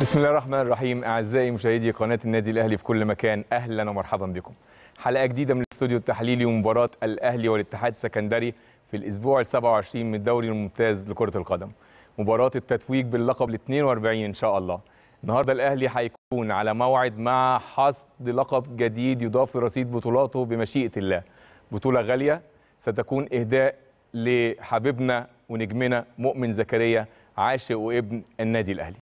بسم الله الرحمن الرحيم اعزائي مشاهدي قناه النادي الاهلي في كل مكان اهلا ومرحبا بكم حلقه جديده من الاستوديو التحليلي ومباراه الاهلي والاتحاد السكندري في الاسبوع ال 27 من الدوري الممتاز لكره القدم مباراه التتويج باللقب ال 42 ان شاء الله النهارده الاهلي هيكون على موعد مع حصد لقب جديد يضاف لرصيد بطولاته بمشيئه الله بطوله غاليه ستكون اهداء لحبيبنا ونجمنا مؤمن زكريا عاشق وابن النادي الاهلي